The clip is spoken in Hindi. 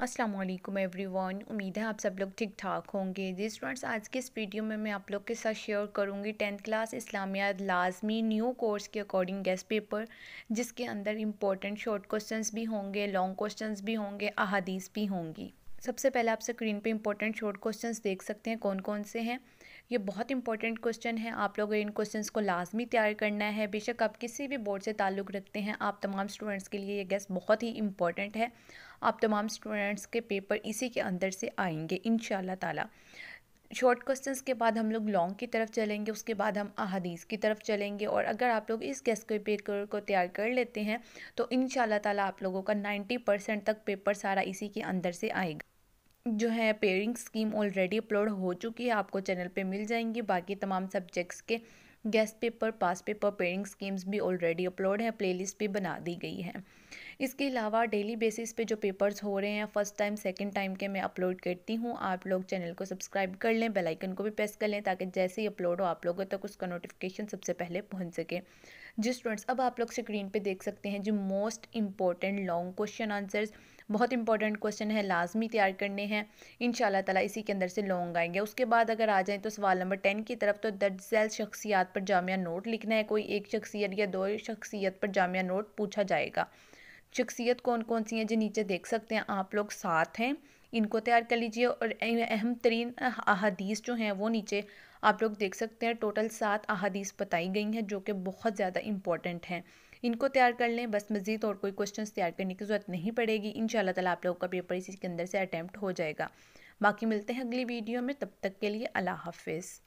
असलम एवरी वन उम्मीद है आप सब लोग ठीक ठाक होंगे जी स्टूडेंट्स आज के इस वीडियो में मैं आप लोग के साथ शेयर करूंगी टेंथ क्लास इस्लामिया लाजमी न्यू कोर्स के अकॉर्डिंग गेस्ट पेपर जिसके अंदर इम्पोर्टेंट शॉर्ट क्वेश्चंस भी होंगे लॉन्ग क्वेश्चंस भी होंगे अहादीस भी होंगी सबसे पहले आप स्क्रीन पर इंपॉर्टेंट शॉर्ट क्वेश्चन देख सकते हैं कौन कौन से हैं ये बहुत इंपॉर्टेंट क्वेश्चन है आप लोग इन क्वेश्चन को लाजमी तैयार करना है बेशक आप किसी भी बोर्ड से ताल्लुक़ रखते हैं आप तमाम स्टूडेंट्स के लिए ये गैस बहुत ही इंपॉर्टेंट है आप तमाम स्टूडेंट्स के पेपर इसी के अंदर से आएंगे इन ताला शॉर्ट क्वेश्चन के बाद हम लोग लॉन्ग की तरफ चलेंगे उसके बाद हम अदीस की तरफ चलेंगे और अगर आप लोग इस गैस के पेपर को तैयार कर लेते हैं तो इन ताला आप लोगों का नाइन्टी परसेंट तक पेपर सारा इसी के अंदर से आएगा जो है पेयरिंग स्कीम ऑलरेडी अपलोड हो चुकी है आपको चैनल पे मिल जाएंगी बाकी तमाम सब्जेक्ट्स के guess paper pass paper pairing schemes भी ऑलरेडी अपलोड है प्लेलिस्ट भी बना दी गई है इसके अलावा डेली बेसिस पे जो पेपर्स हो रहे हैं फर्स्ट टाइम सेकंड टाइम के मैं अपलोड करती हूँ आप लोग चैनल को सब्सक्राइब कर लें बेल आइकन को भी प्रेस कर लें ताकि जैसे ही अपलोड हो आप लोगों तक उसका नोटिफिकेशन सबसे पहले पहुँच सके जी स्टूडेंट्स अब आप लोग स्क्रीन पर देख सकते हैं जो most important long question answers बहुत इंपॉर्टेंट क्वेश्चन है लाजमी तैयार करने हैं इन ताला इसी के अंदर से लॉन्ग आएंगे उसके बाद अगर आ जाएँ तो सवाल नंबर टेन की तरफ तो दर्ज शख्सियात पर जामिया नोट लिखना है कोई एक शख्सियत या दो शख्सियत पर जामिया नोट पूछा जाएगा शख्सियत कौन कौन सी हैं जो नीचे देख सकते हैं आप लोग साथ हैं इनको तैयार कर लीजिए और अहम तरीन अहदीस जो हैं वो नीचे आप लोग देख सकते हैं टोटल सात अहदीस बताई गई हैं जो कि बहुत ज़्यादा इंपॉर्टेंट हैं इनको तैयार कर लें बस मज़ीद और कोई क्वेश्चन तैयार करने की ज़रूरत नहीं पड़ेगी इन ताला आप लोगों का पेपर इसी के अंदर से अटैम्प्ट हो जाएगा बाकी मिलते हैं अगली वीडियो में तब तक के लिए अल्लाह हाफिज़